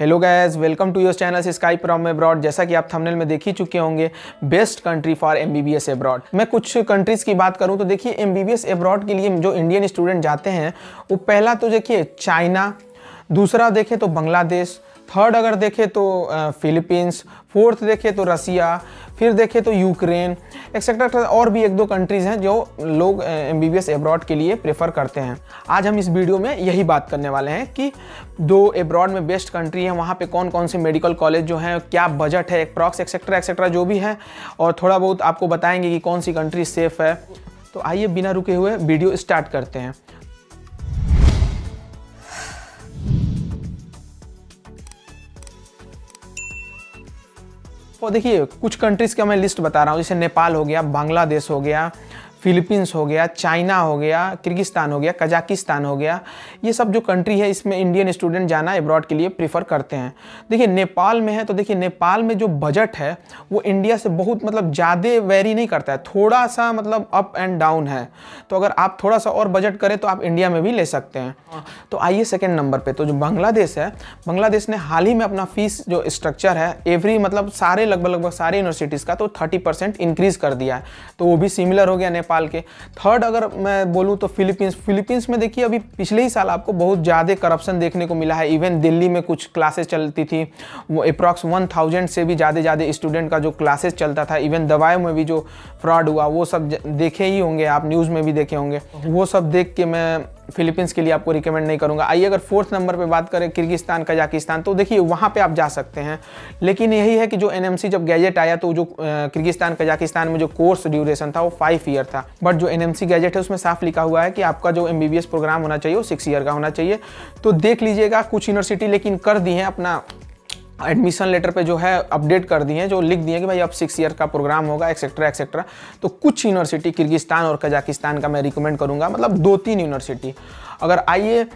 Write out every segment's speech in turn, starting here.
hello guys welcome to your channel sky from abroad जैसा कि आप थंबनेल में देख ही चुके होंगे best country for M B B S abroad मैं कुछ कंट्रीज़ की बात करूं तो देखिए एम बी बी एब्रॉड के लिए जो इंडियन स्टूडेंट जाते हैं वो पहला तो देखिए चाइना दूसरा देखें तो बांग्लादेश थर्ड अगर देखें तो फिलीपींस फोर्थ देखें तो रसिया फिर देखें तो यूक्रेन एक्सेट्रा और भी एक दो कंट्रीज़ हैं जो लोग एम बी एब्रॉड के लिए प्रेफर करते हैं आज हम इस वीडियो में यही बात करने वाले हैं कि दो एब्रॉड में बेस्ट कंट्री है वहाँ पर कौन कौन से मेडिकल कॉलेज जो हैं क्या बजट है प्रॉक्स एक्सेट्रा एक्सेट्रा जो भी है और थोड़ा बहुत आपको बताएंगे कि कौन सी कंट्री सेफ़ है तो आइए बिना रुके हुए वीडियो स्टार्ट करते हैं और देखिए कुछ कंट्रीज़ का मैं लिस्ट बता रहा हूँ जैसे नेपाल हो गया बांग्लादेश हो गया फिलीपींस हो गया चाइना हो गया किर्गिस्तान हो गया कजाकिस्तान हो गया ये सब जो कंट्री है इसमें इंडियन स्टूडेंट जाना एब्रॉड के लिए प्रीफर करते हैं देखिए नेपाल में है तो देखिए नेपाल में जो बजट है वो इंडिया से बहुत मतलब ज़्यादा वेरी नहीं करता है थोड़ा सा मतलब अप एंड डाउन है तो अगर आप थोड़ा सा और बजट करें तो आप इंडिया में भी ले सकते हैं तो आइए सेकेंड नंबर पर तो जो बांग्लादेश है बांग्लादेश ने हाल ही में अपना फीस जो स्ट्रक्चर है एवरी मतलब सारे लगभग लगभग सारे यूनिवर्सिटीज़ का तो थर्टी इंक्रीज़ कर दिया है तो वो भी सिमिलर हो गया नेपाल नेपाल के थर्ड अगर मैं बोलूँ तो फिलीपींस फिलीपींस में देखिए अभी पिछले ही साल आपको बहुत ज़्यादा करप्शन देखने को मिला है इवन दिल्ली में कुछ क्लासेस चलती थी वो अप्रॉक्स वन थाउजेंड से भी ज़्यादा ज़्यादा स्टूडेंट का जो क्लासेस चलता था इवन दवाओं में भी जो फ्रॉड हुआ वो सब देखे ही होंगे आप न्यूज़ में भी देखे होंगे वो सब देख के मैं फिलीपींस के लिए आपको रिकमेंड नहीं करूँगा आइए अगर फोर्थ नंबर पे बात करें किर्गिस्तान कजाकिस्तान तो देखिए वहाँ पे आप जा सकते हैं लेकिन यही है कि जो एन जब गैजेट आया तो जो किर्गिस्तान कजाकिस्तान में जो कोर्स ड्यूरेशन था वो फाइव ईयर था बट जो एन गैजेट है उसमें साफ लिखा हुआ है कि आपका जो एम प्रोग्राम होना चाहिए वो सिक्स ईयर का होना चाहिए तो देख लीजिएगा कुछ यूनिवर्सिटी लेकिन कर दी है अपना एडमिशन लेटर पे जो है अपडेट कर दिए जो लिख दिए कि भाई अब सिक्स ईयर का प्रोग्राम होगा एक्सेट्रा एक्सेट्रा तो कुछ यूनिवर्सिटी किर्गिस्तान और कजाकिस्तान का मैं रिकमेंड करूँगा मतलब दो तीन यूनिवर्सिटी अगर आइए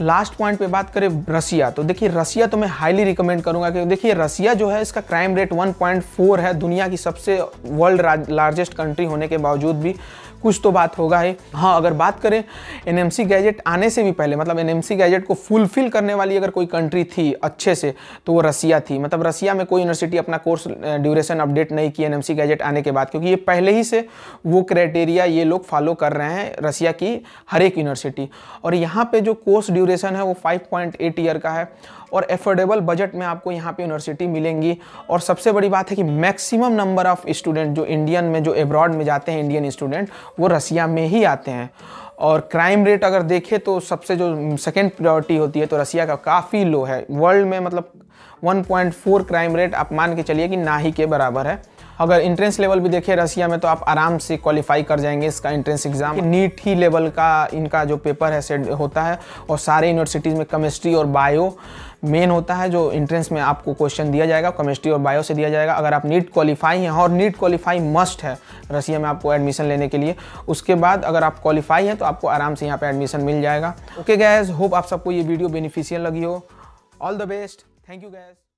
लास्ट पॉइंट पे बात करें रसिया तो देखिए रसिया तो मैं हाईली रिकमेंड करूंगा क्योंकि देखिए रसिया जो है इसका क्राइम रेट 1.4 है दुनिया की सबसे वर्ल्ड लार्जेस्ट कंट्री होने के बावजूद भी कुछ तो बात होगा ही हाँ अगर बात करें एन एम सी गैजेट आने से भी पहले मतलब एन एम सी गैजेट को फुलफिल करने वाली अगर कोई कंट्री थी अच्छे से तो वो रसिया थी मतलब रसिया में कोई यूनिवर्सिटी अपना कोर्स ड्यूरेशन अपडेट नहीं की एन एम सी गैजेट आने के बाद क्योंकि ये पहले ही से वो क्राइटेरिया ये लोग फॉलो कर रहे हैं रसिया की हर एक यूनिवर्सिटी और और यहाँ पे जो कोर्स ड्यूरेशन है वो 5.8 ईयर का है और एफोर्डेबल बजट में आपको यहाँ पे यूनिवर्सिटी मिलेंगी और सबसे बड़ी बात है कि मैक्सिमम नंबर ऑफ़ स्टूडेंट जो इंडियन में जो एब्रॉड में जाते हैं इंडियन स्टूडेंट वो रसिया में ही आते हैं और क्राइम रेट अगर देखें तो सबसे जो सेकेंड प्रायोरिटी होती है तो रसिया का काफ़ी लो है वर्ल्ड में मतलब 1.4 क्राइम रेट आप मान के चलिए कि ना ही के बराबर है अगर इंट्रेंस लेवल भी देखिए रसिया में तो आप आराम से क्वालिफाई कर जाएंगे इसका इंट्रेंस एग्जाम नीट ही लेवल का इनका जो पेपर है सेट होता है और सारे यूनिवर्सिटीज़ में केमिस्ट्री और बायो मेन होता है जो इंट्रेंस में आपको क्वेश्चन दिया जाएगा केमिस्ट्री और बायो से दिया जाएगा अगर आप नीट क्वालिफाई हैं हाँ, और नीट क्वालिफाई मस्ट है रसिया में आपको एडमिशन लेने के लिए उसके बाद अगर आप क्वालिफाई हैं तो आपको आराम से यहाँ पर एडमिशन मिल जाएगा ओके गैस होप आप सबको ये वीडियो बेनिफिशियल लगी हो all the best thank you gas